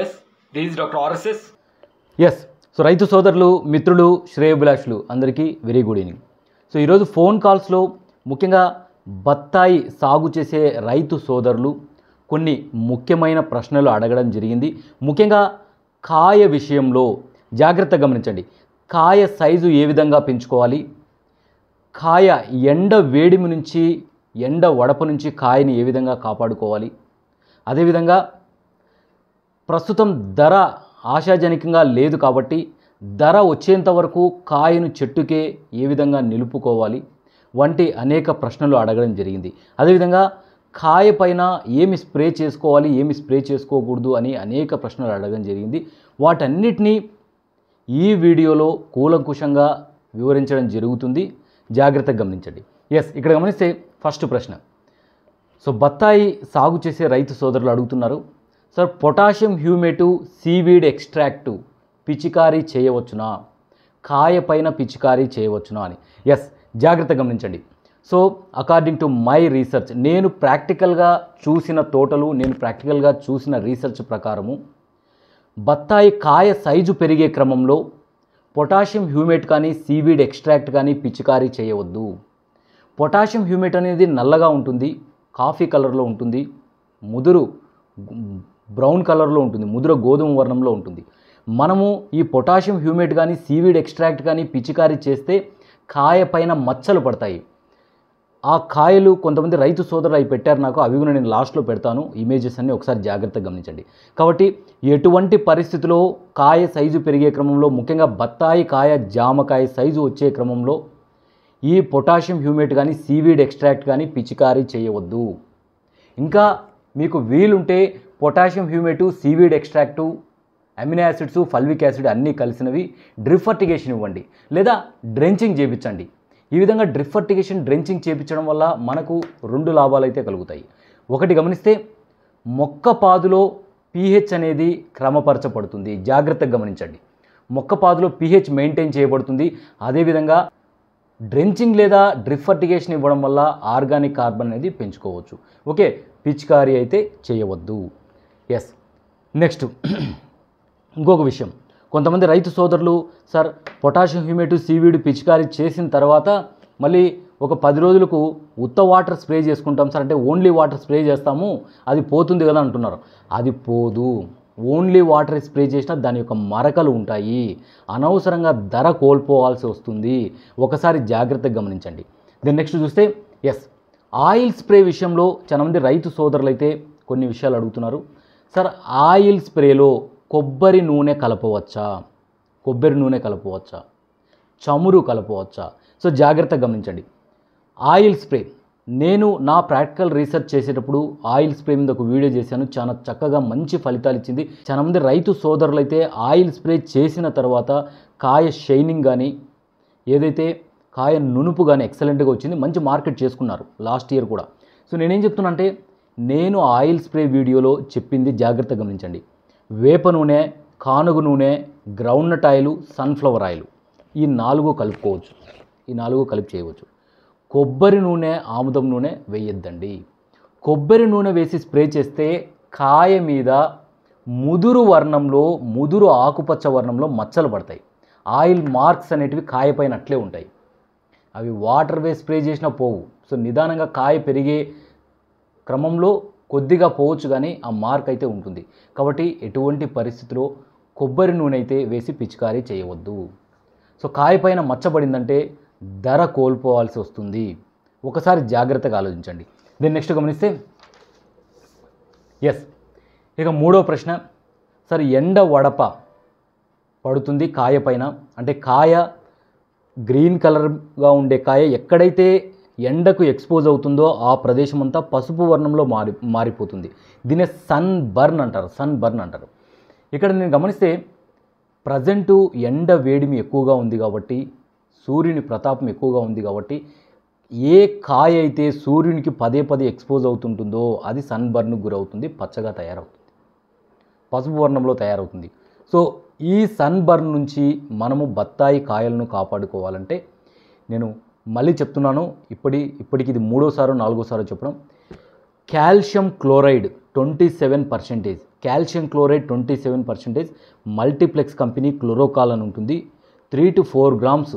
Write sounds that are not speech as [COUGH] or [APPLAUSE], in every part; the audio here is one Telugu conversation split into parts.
yes these doctor RSS yes so రైతు సోదరులు మిత్రులు శ్రేయభిలాషులు అందరికీ వెరీ గుడ్ ఈవినింగ్ సో ఈరోజు ఫోన్ కాల్స్లో ముఖ్యంగా బత్తాయి సాగు చేసే రైతు సోదరులు కొన్ని ముఖ్యమైన ప్రశ్నలు అడగడం జరిగింది ముఖ్యంగా కాయ విషయంలో జాగ్రత్త గమనించండి కాయ సైజు ఏ విధంగా పెంచుకోవాలి కాయ ఎండ వేడిమి నుంచి ఎండ వడప నుంచి కాయని ఏ విధంగా కాపాడుకోవాలి అదేవిధంగా ప్రస్తుతం ధర ఆశాజనకంగా లేదు కాబట్టి ధర వచ్చేంత వరకు కాయను చెట్టుకే ఏ విధంగా నిలుపుకోవాలి వంటి అనేక ప్రశ్నలు అడగడం జరిగింది అదేవిధంగా కాయ పైన ఏమి స్ప్రే చేసుకోవాలి ఏమి స్ప్రే చేసుకోకూడదు అని అనేక ప్రశ్నలు అడగడం జరిగింది వాటన్నిటినీ ఈ వీడియోలో కూలంకుషంగా వివరించడం జరుగుతుంది జాగ్రత్తగా గమనించండి ఎస్ ఇక్కడ గమనిస్తే ఫస్ట్ ప్రశ్న సో బత్తాయి సాగు చేసే రైతు సోదరులు అడుగుతున్నారు sir potassium humate seaweed extract పిచికారీ చేయవచ్చునా కాయ పైన పిచికారీ చేయవచ్చునా అని ఎస్ జాగ్రత్త గమనించండి so according to my research నేను ప్రాక్టికల్గా చూసిన తోటలు నేను ప్రాక్టికల్గా చూసిన రీసెర్చ్ ప్రకారము బత్తాయి కాయ సైజు పెరిగే క్రమంలో పొటాషియం హ్యూమేట్ కానీ సీవీడ్ ఎక్స్ట్రాక్ట్ కానీ పిచికారీ చేయవద్దు పొటాషియం హ్యూమేట్ అనేది నల్లగా ఉంటుంది కాఫీ కలర్లో ఉంటుంది ముదురు బ్రౌన్ కలర్లో ఉంటుంది ముదుర గోధుమ వర్ణంలో ఉంటుంది మనము ఈ పొటాషియం హ్యూమేట్ కానీ సీవీడ్ ఎక్స్ట్రాక్ట్ కానీ పిచికారీ చేస్తే కాయ పైన మచ్చలు పడతాయి ఆ కాయలు కొంతమంది రైతు సోదరులు అవి పెట్టారు నాకు అవి కూడా నేను లాస్ట్లో పెడతాను ఇమేజెస్ అన్ని ఒకసారి జాగ్రత్తగా గమనించండి కాబట్టి ఎటువంటి పరిస్థితిలో కాయ సైజు పెరిగే క్రమంలో ముఖ్యంగా బత్తాయి కాయ జామకాయ సైజు వచ్చే క్రమంలో ఈ పొటాషియం హ్యూమేట్ కానీ సీవీడ్ ఎక్స్ట్రాక్ట్ కానీ పిచికారీ చేయవద్దు ఇంకా మీకు వీలుంటే potassium humate seaweed extract amino acids fulvic acid అన్నీ కలిసినవి డ్రిఫర్టిగేషన్ ఇవ్వండి లేదా డ్రెంచింగ్ చేయించండి ఈ విధంగా డ్రిఫర్టిగేషన్ డ్రెంచింగ్ చేయించడం వల్ల మనకు రెండు లాభాలు అయితే కలుగుతాయి ఒకటి గమనిస్తే మొక్క పాదులో పీహెచ్ అనేది క్రమపరచబడుతుంది జాగ్రత్తగా గమనించండి మొక్క పాదులో పీహెచ్ మెయింటైన్ చేయబడుతుంది అదేవిధంగా డ్రెంచింగ్ లేదా డ్రిప్ ఫర్టిగేషన్ ఇవ్వడం వల్ల ఆర్గానిక్ కార్బన్ అనేది పెంచుకోవచ్చు ఓకే పిచికారీ అయితే చేయవద్దు ఎస్ నెక్స్ట్ [CLEARS THROAT] ఇంకొక విషయం కొంతమంది రైతు సోదరులు సార్ పొటాషియం హ్యూమేటు సీవీడు పిచికారీ చేసిన తర్వాత మళ్ళీ ఒక పది రోజులకు ఉత్త వాటర్ స్ప్రే చేసుకుంటాం సార్ అంటే ఓన్లీ వాటర్ స్ప్రే చేస్తాము అది పోతుంది కదా అంటున్నారు అది పోదు ఓన్లీ వాటర్ స్ప్రే చేసినా దాని యొక్క మరకలు ఉంటాయి అనవసరంగా ధర కోల్పోవాల్సి వస్తుంది ఒకసారి జాగ్రత్తగా గమనించండి దెన్ నెక్స్ట్ చూస్తే ఎస్ ఆయిల్ స్ప్రే విషయంలో చాలామంది రైతు సోదరులు అయితే కొన్ని విషయాలు అడుగుతున్నారు సార్ ఆయిల్ స్ప్రేలో కొబ్బరి నూనె కలపవచ్చా కొబ్బరి నూనె కలపవచ్చా చమురు కలపవచ్చా సో జాగ్రత్తగా గమనించండి ఆయిల్ స్ప్రే నేను నా ప్రాక్టికల్ రీసెర్చ్ చేసేటప్పుడు ఆయిల్ స్ప్రే మీద ఒక వీడియో చేశాను చాలా చక్కగా మంచి ఫలితాలు ఇచ్చింది చాలా మంది రైతు సోదరులు అయితే ఆయిల్ స్ప్రే చేసిన తర్వాత కాయ షైనింగ్ కానీ ఏదైతే కాయ నునుపు కానీ ఎక్సలెంట్గా వచ్చింది మంచి మార్కెట్ చేసుకున్నారు లాస్ట్ ఇయర్ కూడా సో నేనేం చెప్తున్నా అంటే నేను ఆయిల్ స్ప్రే వీడియోలో చెప్పింది జాగ్రత్త గమనించండి వేప నూనె కానుగు నూనె గ్రౌండ్నట్ ఆయిల్ సన్ఫ్లవర్ ఆయిల్ ఈ నాలుగు కలుపుకోవచ్చు ఈ నాలుగు కలిపి చేయవచ్చు కొబ్బరి నూనె ఆముదం నూనె వేయొద్దండి కొబ్బరి నూనె వేసి స్ప్రే చేస్తే కాయ మీద ముదురు వర్ణంలో ముదురు ఆకుపచ్చ వర్ణంలో మచ్చలు పడతాయి ఆయిల్ మార్క్స్ అనేటివి కాయపైన అట్లే ఉంటాయి అవి వాటర్ వేసి స్ప్రే చేసినా పోవు సో నిదానంగా కాయ పెరిగే క్రమంలో కొద్దిగా పోవచ్చు కానీ ఆ మార్క్ అయితే ఉంటుంది కాబట్టి ఎటువంటి పరిస్థితిలో కొబ్బరి నూనె అయితే వేసి పిచికారీ చేయవద్దు సో కాయపైన మచ్చబడిందంటే ధర కోల్పోవాల్సి వస్తుంది ఒకసారి జాగ్రత్తగా ఆలోచించండి దీన్ని నెక్స్ట్ గమనిస్తే ఎస్ ఇక మూడో ప్రశ్న సార్ ఎండ వడప పడుతుంది కాయ పైన అంటే కాయ గ్రీన్ కలర్గా ఉండే కాయ ఎక్కడైతే ఎండకు ఎక్స్పోజ్ అవుతుందో ఆ ప్రదేశం అంతా పసుపు వర్ణంలో మారి మారిపోతుంది దీనే సన్ బర్న్ అంటారు సన్ బర్న్ అంటారు ఇక్కడ నేను గమనిస్తే ప్రజెంటు ఎండ వేడిమి ఎక్కువగా ఉంది కాబట్టి సూర్యుని ప్రతాపం ఎక్కువగా ఉంది కాబట్టి ఏ కాయ అయితే సూర్యునికి పదే పదే ఎక్స్పోజ్ అవుతుంటుందో అది సన్బర్న్కు గురవుతుంది పచ్చగా తయారవుతుంది పసుపు వర్ణంలో తయారవుతుంది సో ఈ సన్బర్న్ నుంచి మనము బత్తాయి కాయలను కాపాడుకోవాలంటే నేను మళ్ళీ చెప్తున్నాను ఇప్పటి ఇప్పటికి ఇది మూడోసారో నాలుగోసారో చెప్పడం calcium chloride twenty seven percentage calcium chloride twenty seven percentage multiplex company Chlorocal అని ఉంటుంది త్రీ టు ఫోర్ గ్రామ్స్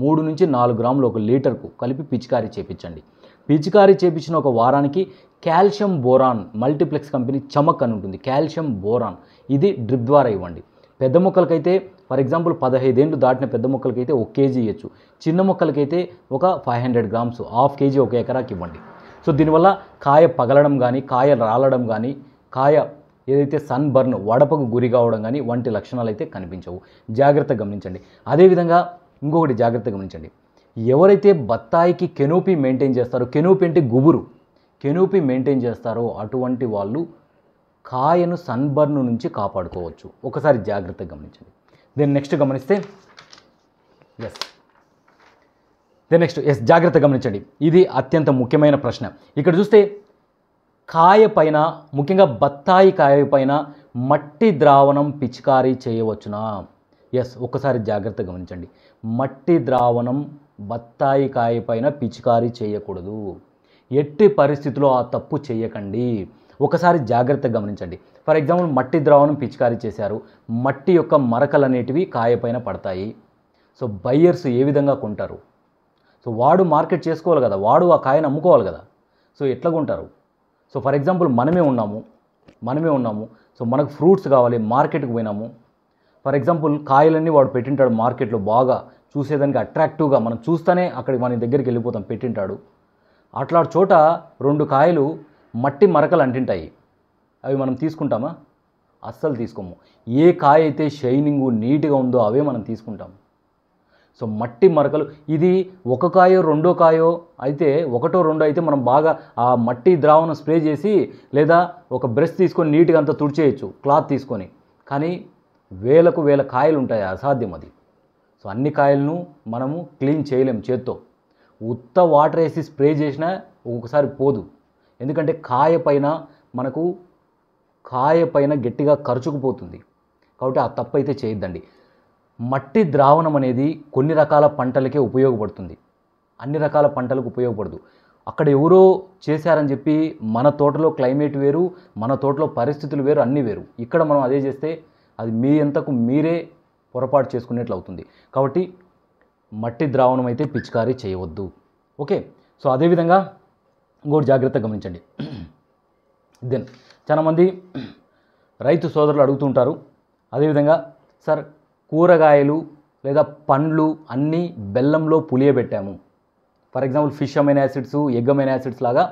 మూడు నుంచి నాలుగు గ్రాములు ఒక లీటర్కు కలిపి పిచికారీ చేపించండి పిచికారీ చేపించిన ఒక వారానికి calcium boron multiplex company Chamak అని ఉంటుంది కాల్షియం బోరాన్ ఇది డ్రిప్ ద్వారా ఇవ్వండి పెద్ద మొక్కలకైతే ఫర్ ఎగ్జాంపుల్ పదహైదేండ్లు దాటిన పెద్ద మొక్కలకైతే ఒక కేజీ ఇవ్వచ్చు చిన్న మొక్కలకైతే ఒక five hundred grams half KG ఒక ఎకరాకి ఇవ్వండి సో దీనివల్ల కాయ పగలడం కానీ కాయ రాలడం కానీ కాయ ఏదైతే సన్ బర్న్ వడపకు గురి కావడం కానీ వంటి లక్షణాలు అయితే కనిపించవు జాగ్రత్త గమనించండి అదేవిధంగా ఇంకొకటి జాగ్రత్తగా గమనించండి ఎవరైతే బత్తాయికి కెనోపీ మెయింటైన్ చేస్తారో కెనోపీ అంటే గుబురు కెనోపీ మెయింటైన్ చేస్తారో అటువంటి వాళ్ళు కాయను సన్బర్న్ నుంచి కాపాడుకోవచ్చు ఒకసారి జాగ్రత్తగా గమనించండి దెన్ నెక్స్ట్ గమనిస్తే ఎస్ దెన్ నెక్స్ట్ ఎస్ జాగ్రత్త గమనించండి ఇది అత్యంత ముఖ్యమైన ప్రశ్న ఇక్కడ చూస్తే కాయ పైన ముఖ్యంగా బత్తాయి కాయ పైన మట్టి ద్రావణం పిచికారీ చేయవచ్చునా ఎస్ ఒక్కసారి జాగ్రత్త గమనించండి మట్టి ద్రావణం బత్తాయి కాయపైన పిచికారీ చేయకూడదు ఎట్టి పరిస్థితిలో ఆ తప్పు చేయకండి ఒకసారి జాగ్రత్తగా గమనించండి ఫర్ ఎగ్జాంపుల్ మట్టి ద్రావణం పిచికారీ చేశారు మట్టి యొక్క మరకలు అనేటివి కాయపైన పడతాయి సో బయ్యర్స్ ఏ విధంగా కొంటారు సో వాడు మార్కెట్ చేసుకోవాలి కదా వాడు ఆ కాయను అమ్ముకోవాలి కదా సో ఎట్లా కొంటారు సో ఫర్ ఎగ్జాంపుల్ మనమే ఉన్నాము మనమే ఉన్నాము సో మనకు ఫ్రూట్స్ కావాలి మార్కెట్కి పోయినాము ఫర్ ఎగ్జాంపుల్ కాయలన్నీ వాడు పెట్టింటాడు మార్కెట్లో బాగా చూసేదానికి అట్రాక్టివ్గా మనం చూస్తేనే అక్కడికి మన దగ్గరికి వెళ్ళిపోతాం పెట్టింటాడు అట్లా చోట రెండు కాయలు మట్టి మరకలు అంటింటాయి అవి మనం తీసుకుంటామా అస్సలు తీసుకోము ఏ కాయ అయితే షైనింగ్ నీట్గా ఉందో అవే మనం తీసుకుంటాం సో మట్టి మరకలు ఇది ఒక కాయో రెండో కాయో అయితే ఒకటో రెండో అయితే మనం బాగా ఆ మట్టి ద్రావణం స్ప్రే చేసి లేదా ఒక బ్రష్ తీసుకొని నీట్గా అంతా తుడిచేయచ్చు క్లాత్ తీసుకొని కానీ వేలకు వేల కాయలు ఉంటాయి అసాధ్యం అది సో అన్ని కాయలను మనము క్లీన్ చేయలేము చేత్తో ఉత్త వాటర్ వేసి స్ప్రే చేసినా ఒక్కొక్కసారి పోదు ఎందుకంటే కాయ పైన మనకు కాయ పైన గట్టిగా ఖర్చుకుపోతుంది కాబట్టి ఆ తప్పు అయితే చేయొద్దండి మట్టి ద్రావణం అనేది కొన్ని రకాల పంటలకే ఉపయోగపడుతుంది అన్ని రకాల పంటలకు ఉపయోగపడదు అక్కడ ఎవరో చేశారని చెప్పి మన తోటలో క్లైమేట్ వేరు మన తోటలో పరిస్థితులు వేరు అన్నీ వేరు ఇక్కడ మనం అదే చేస్తే అది మీ అంతకు మీరే పొరపాటు చేసుకునేట్లు అవుతుంది కాబట్టి మట్టి ద్రావణం అయితే పిచికారీ చేయవద్దు ఓకే సో అదేవిధంగా ఇంకోటి జాగ్రత్తగా గమనించండి దెన్ చాలామంది రైతు సోదరులు అడుగుతుంటారు అదేవిధంగా సార్ కూరగాయలు లేదా పండ్లు అన్నీ బెల్లంలో పులియబెట్టాము for example fish amino acids egg acids లాగా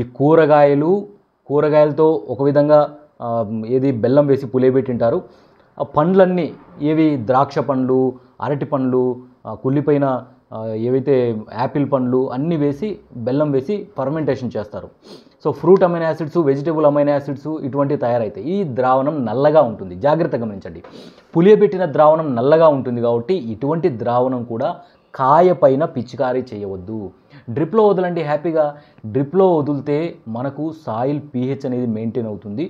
ఈ కూరగాయలు కూరగాయలతో ఒక విధంగా ఏది బెల్లం వేసి పులియబెట్టి తింటారు ఆ పండ్లన్నీ ఏవి ద్రాక్ష పండ్లు అరటి పండ్లు కుళ్ళిపోయిన ఏవైతే యాపిల్ పండ్లు అన్నీ వేసి బెల్లం వేసి ఫర్మెంటేషన్ చేస్తారు so fruit amino acids vegetable amino acids ఇటువంటివి తయారవుతాయి ఈ ద్రావణం నల్లగా ఉంటుంది జాగ్రత్త గమనించండి పులియబెట్టిన ద్రావణం నల్లగా ఉంటుంది కాబట్టి ఇటువంటి ద్రావణం కూడా కాయ పైన పిచికారీ చేయవద్దు డ్రిప్లో వదలండి హ్యాపీగా డ్రిప్లో వదిలితే మనకు సాయిల్ పీహెచ్ అనేది మెయింటైన్ అవుతుంది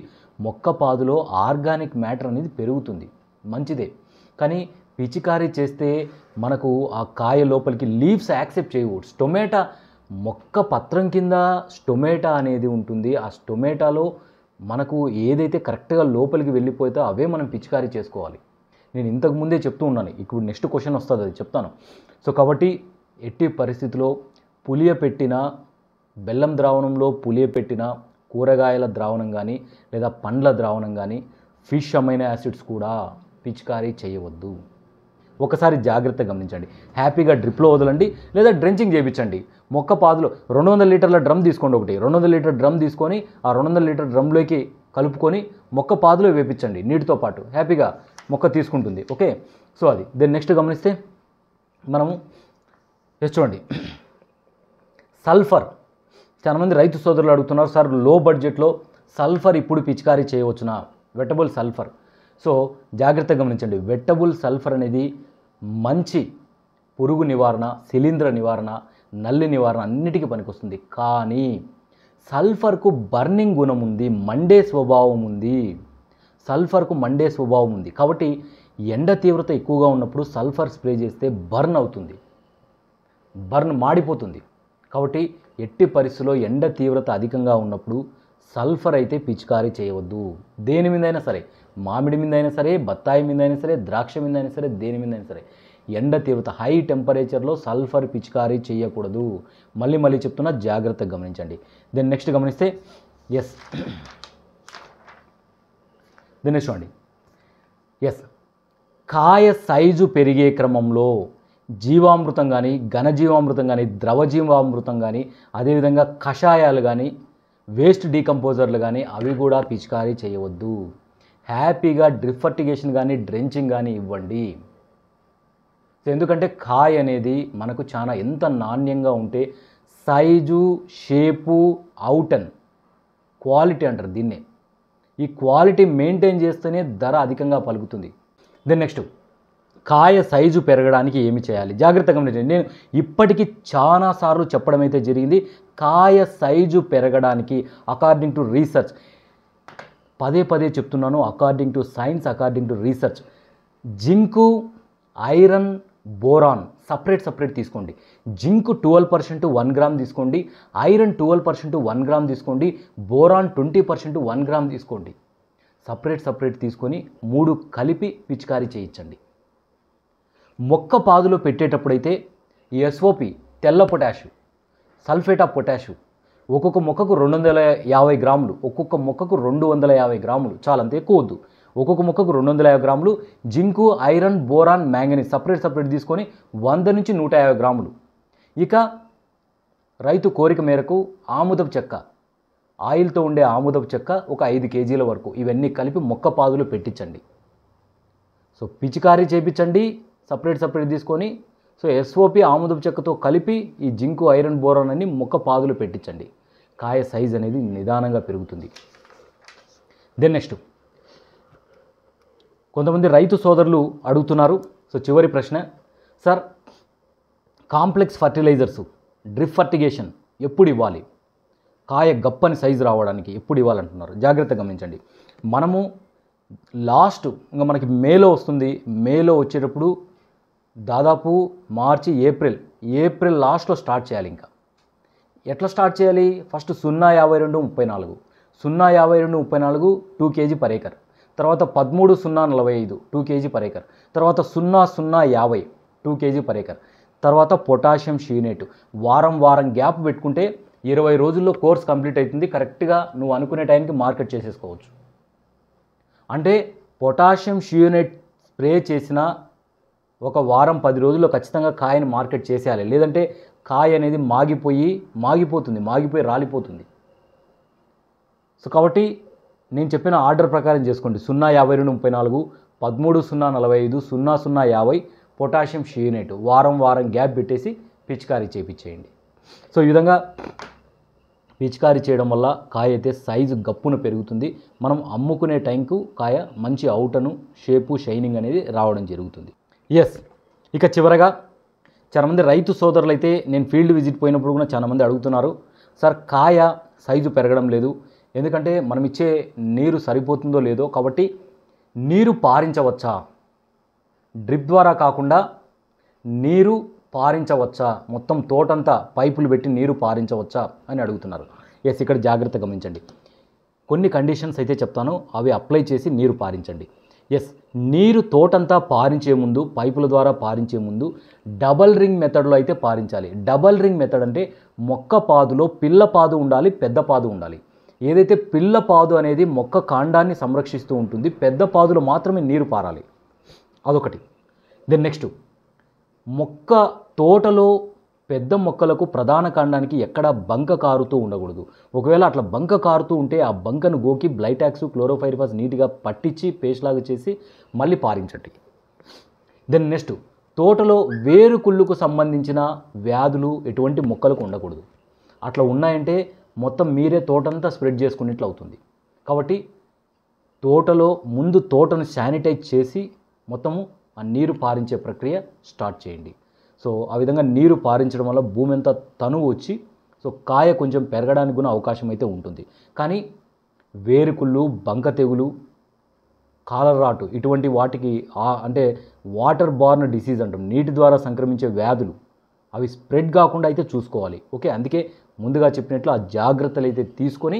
మొక్క పాదులో ఆర్గానిక్ మ్యాటర్ అనేది పెరుగుతుంది మంచిదే కానీ పిచికారీ చేస్తే మనకు ఆ కాయ లోపలికి లీవ్స్ యాక్సెప్ట్ చేయవు స్టొమేటా మొక్క పత్రం కింద స్టొమేటా అనేది ఉంటుంది ఆ స్టొమేటాలో మనకు ఏదైతే కరెక్ట్గా లోపలికి వెళ్ళిపోతే అవే మనం పిచికారీ చేసుకోవాలి నేను ఇంతకు ముందే చెప్తూ ఉన్నాను ఇప్పుడు నెక్స్ట్ క్వశ్చన్ వస్తుంది అది చెప్తాను సో కాబట్టి ఎట్టి పరిస్థితిలో పులియ పెట్టిన బెల్లం ద్రావణంలో పులియ పెట్టిన కూరగాయల ద్రావణం కానీ లేదా పండ్ల ద్రావణం కానీ ఫిష్ అమైన యాసిడ్స్ కూడా పిచికారీ చేయవద్దు ఒకసారి జాగ్రత్త గమనించండి హ్యాపీగా డ్రిప్లో వదలండి లేదా డ్రెంచింగ్ చేయించండి మొక్క పాదులు రెండు వందల లీటర్ల డ్రమ్ తీసుకోండి ఒకటి రెండు వందల లీటర్ డ్రమ్ తీసుకొని ఆ రెండు వందల లీటర్ డ్రమ్లోకి కలుపుకొని మొక్క పాదులు వేపించండి నీటితో పాటు హ్యాపీగా మొక్క తీసుకుంటుంది ఓకే సో అది దెన్ నెక్స్ట్ గమనిస్తే మనము చూడండి సల్ఫర్ చాలామంది రైతు సోదరులు అడుగుతున్నారు సార్ లో బడ్జెట్లో సల్ఫర్ ఇప్పుడు పిచికారీ చేయవచ్చునా వెటబుల్ సల్ఫర్ సో జాగ్రత్తగా గమనించండి వెట్టబుల్ సల్ఫర్ అనేది మంచి పురుగు నివారణ శిలీంధ్ర నివారణ నల్లి నివారణ అన్నిటికీ పనికొస్తుంది కానీ సల్ఫర్కు బర్నింగ్ గుణం ఉంది మండే స్వభావం ఉంది సల్ఫర్కు మండే స్వభావం ఉంది కాబట్టి ఎండ తీవ్రత ఎక్కువగా ఉన్నప్పుడు సల్ఫర్ స్ప్రే చేస్తే బర్న్ అవుతుంది బర్న్ మాడిపోతుంది కాబట్టి ఎట్టి పరిస్థితిలో ఎండ తీవ్రత అధికంగా ఉన్నప్పుడు సల్ఫర్ అయితే పిచికారీ చేయవద్దు దేని మీదైనా సరే మామిడి మీదైనా సరే బత్తాయి మీదైనా సరే ద్రాక్ష మీదైనా సరే దేని మీదైనా సరే ఎండ తీవ్రత హై టెంపరేచర్లో సల్ఫర్ పిచికారీ చేయకూడదు మళ్ళీ మళ్ళీ చెప్తున్నా జాగ్రత్తగా గమనించండి దెన్ నెక్స్ట్ గమనిస్తే ఎస్ దెన్ నెక్స్ట్ ఎస్ కాయ సైజు పెరిగే క్రమంలో జీవామృతం కానీ ఘనజీవామృతం కానీ ద్రవ జీవామృతం కానీ అదేవిధంగా కషాయాలు కానీ వేస్ట్ డీకంపోజర్లు కానీ అవి కూడా పిచికారీ చేయవద్దు హ్యాపీగా డ్రిఫర్టిగేషన్ కానీ డ్రెంచింగ్ కానీ ఇవ్వండి ఎందుకంటే కాయ అనేది మనకు చాలా ఎంత నాణ్యంగా ఉంటే సైజు షేపు అవుటన్ క్వాలిటీ అంటారు దీన్నే ఈ క్వాలిటీ మెయింటైన్ చేస్తేనే ధర అధికంగా పలుకుతుంది దెన్ నెక్స్ట్ కాయ సైజు పెరగడానికి ఏమి చేయాలి జాగ్రత్తగా ఉండండి నేను ఇప్పటికీ చాలాసార్లు చెప్పడం అయితే జరిగింది కాయ సైజు పెరగడానికి అకార్డింగ్ టు రీసెర్చ్ పదే పదే చెప్తున్నాను according to science according to research zinc iron boron separate separate తీసుకోండి zinc twelve percent one gram తీసుకోండి iron twelve percent one gram తీసుకోండి boron twenty percent one gram తీసుకోండి సపరేట్ సపరేట్ తీసుకొని మూడు కలిపి పిచికారీ చేయించండి మొక్క పాదులో పెట్టేటప్పుడైతే ఈ ఎస్ఓపి తెల్ల పొటాషు సల్ఫేట్ ఆఫ్ పొటాషు ఒక్కొక్క మొక్కకు రెండు వందల యాభై గ్రాములు ఒక్కొక్క మొక్కకు రెండు వందల యాభై గ్రాములు చాలా అంతే ఎక్కువ వద్దు ఒక్కొక్క మొక్కకు రెండు వందల యాభై గ్రాములు zinc iron boron manganese separate separate తీసుకొని వంద నుంచి నూట యాభై గ్రాములు ఇక రైతు కోరిక మేరకు ఆముదపు చెక్క ఆయిల్తో ఉండే ఆముదపు చెక్క ఒక ఐదు కేజీల వరకు ఇవన్నీ కలిపి మొక్క పాదులు పెట్టించండి సో పిచికారీ చేపించండి సపరేట్ సపరేట్ తీసుకొని సో ఎస్ఓపి ఆముదపు చెక్కతో కలిపి ఈ జింకు ఐరన్ బోరాన్ అని ముక్క పాదులు పెట్టించండి కాయ సైజ్ అనేది నిదానంగా పెరుగుతుంది దెన్ నెక్స్ట్ కొంతమంది రైతు సోదరులు అడుగుతున్నారు సో చివరి ప్రశ్న sir complex fertilisers drip fertigation ఎప్పుడు ఇవ్వాలి కాయ గప్పని సైజు రావడానికి ఎప్పుడు ఇవ్వాలంటున్నారు జాగ్రత్త గమనించండి మనము లాస్ట్ ఇంకా మనకి మేలో వస్తుంది మేలో వచ్చేటప్పుడు దాదాపు మార్చి ఏప్రిల్ ఏప్రిల్ లాస్ట్లో స్టార్ట్ చేయాలి ఇంకా ఎట్లా స్టార్ట్ చేయాలి ఫస్ట్ సున్నా యాభై రెండు ముప్పై నాలుగు సున్నా యాభై రెండు ముప్పై నాలుగు టూ కేజీ పర్ ఏకర్ తర్వాత పదమూడు సున్నా నలభై ఐదు టూ కేజీ పర్ ఏకర్ తర్వాత సున్నా సున్నా యాభై టూ కేజీ పర్ ఏకర్ తర్వాత పొటాషియం షీనేట్ వారం వారం గ్యాప్ పెట్టుకుంటే ఇరవై రోజుల్లో కోర్స్ కంప్లీట్ అవుతుంది కరెక్ట్గా నువ్వు అనుకునే టైంకి మార్కెట్ చేసేసుకోవచ్చు అంటే పొటాషియం షియోనేట్ స్ప్రే చేసిన ఒక వారం పది రోజుల్లో ఖచ్చితంగా కాయని మార్కెట్ చేసేయాలి లేదంటే కాయ అనేది మాగిపోయి మాగిపోతుంది మాగిపోయి రాలిపోతుంది సో కాబట్టి నేను చెప్పిన ఆర్డర్ ప్రకారం చేసుకోండి సున్నా యాభై రెండు ముప్పై నాలుగు పదమూడు సున్నా నలభై ఐదు సున్నా సున్నా యాభై పొటాషియం షియనేట్ వారం వారం గ్యాప్ పెట్టేసి పిచికారీ చేయించేయండి సో ఈ విధంగా పిచికారీ చేయడం వల్ల కాయ అయితే సైజు గప్పున పెరుగుతుంది మనం అమ్ముకునే టైంకు కాయ మంచి అవుటను షేపు షైనింగ్ అనేది రావడం జరుగుతుంది ఎస్ ఇక చివరగా చాలామంది రైతు సోదరులు అయితే నేను ఫీల్డ్ విజిట్ పోయినప్పుడు కూడా చాలామంది అడుగుతున్నారు సార్ కాయ సైజు పెరగడం లేదు ఎందుకంటే మనం ఇచ్చే నీరు సరిపోతుందో లేదో కాబట్టి నీరు పారించవచ్చా డ్రిప్ ద్వారా కాకుండా నీరు పారించవచ్చా మొత్తం తోటంతా పైపులు పెట్టి నీరు పారించవచ్చా అని అడుగుతున్నారు ఎస్ ఇక్కడ జాగ్రత్త గమనించండి కొన్ని కండిషన్స్ అయితే చెప్తాను అవి అప్లై చేసి నీరు పారించండి ఎస్ నీరు తోటంతా పారించే ముందు పైపుల ద్వారా పారించే ముందు డబల్ రింగ్ మెథడ్లో అయితే పారించాలి డబల్ రింగ్ మెథడ్ అంటే మొక్క పాదులో పిల్ల పాదు ఉండాలి పెద్ద పాదు ఉండాలి ఏదైతే పిల్ల పాదు అనేది మొక్క కాండాన్ని సంరక్షిస్తూ ఉంటుంది పెద్ద పాదులు మాత్రమే నీరు పారాలి అదొకటి దెన్ నెక్స్ట్ మొక్క తోటలో పెద్ద మొక్కలకు ప్రధాన కాండానికి ఎక్కడా బంక కారుతూ ఉండకూడదు ఒకవేళ అట్లా బంక కారుతూ ఉంటే ఆ బంకను గోకి బ్లైటాక్స్ క్లోరోఫైరిఫాస్ నీట్గా పట్టించి పేస్ట్లాగా చేసి మళ్ళీ పారించండి దెన్ నెక్స్ట్ తోటలో వేరు కుళ్ళుకు సంబంధించిన వ్యాధులు ఎటువంటి మొక్కలకు ఉండకూడదు అట్లా ఉన్నాయంటే మొత్తం మీరే తోటంతా స్ప్రెడ్ చేసుకునేట్లు అవుతుంది కాబట్టి తోటలో ముందు తోటను శానిటైజ్ చేసి మొత్తము ఆ నీరు పారించే ప్రక్రియ స్టార్ట్ చేయండి సో ఆ విధంగా నీరు పారించడం వల్ల భూమి అంతా తనువు వచ్చి సో కాయ కొంచెం పెరగడానికి కూడా అవకాశం అయితే ఉంటుంది కానీ వేరుకుళ్ళు బంక తెగులు కాలరాటు ఇటువంటి వాటికి అంటే వాటర్ బార్న్ డిసీజ్ అంటాం నీటి ద్వారా సంక్రమించే వ్యాధులు అవి స్ప్రెడ్ కాకుండా అయితే చూసుకోవాలి ఓకే అందుకే ముందుగా చెప్పినట్లు ఆ జాగ్రత్తలు అయితే తీసుకొని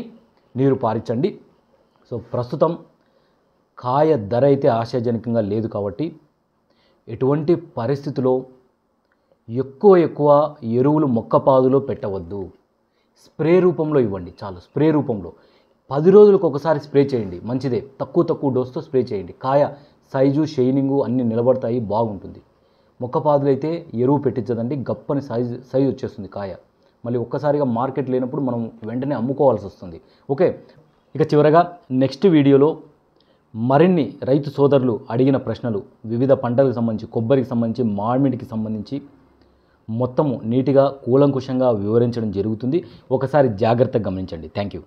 నీరు పారించండి సో ప్రస్తుతం కాయ ధర అయితే ఆశాజనకంగా లేదు కాబట్టి ఎటువంటి పరిస్థితిలో ఎక్కువ ఎక్కువ ఎరువులు మొక్క పాదులో పెట్టవద్దు స్ప్రే రూపంలో ఇవ్వండి చాలు స్ప్రే రూపంలో పది రోజులకు ఒకసారి స్ప్రే చేయండి మంచిదే తక్కువ తక్కువ డోస్తో స్ప్రే చేయండి కాయ సైజు షైనింగు అన్నీ నిలబడతాయి బాగుంటుంది మొక్క పాదులైతే ఎరువు పెట్టించదండి గప్పని సైజ్ సైజు వచ్చేస్తుంది కాయ మళ్ళీ ఒక్కసారిగా మార్కెట్ లేనప్పుడు మనం వెంటనే అమ్ముకోవాల్సి వస్తుంది ఓకే ఇక చివరగా నెక్స్ట్ వీడియోలో మరిన్ని రైతు సోదరులు అడిగిన ప్రశ్నలు వివిధ పంటలకు సంబంధించి కొబ్బరికి సంబంధించి మామిడికి సంబంధించి మొత్తము నీటిగా కూలంకుషంగా వివరించడం జరుగుతుంది ఒకసారి జాగ్రత్తగా గమనించండి థ్యాంక్ యూ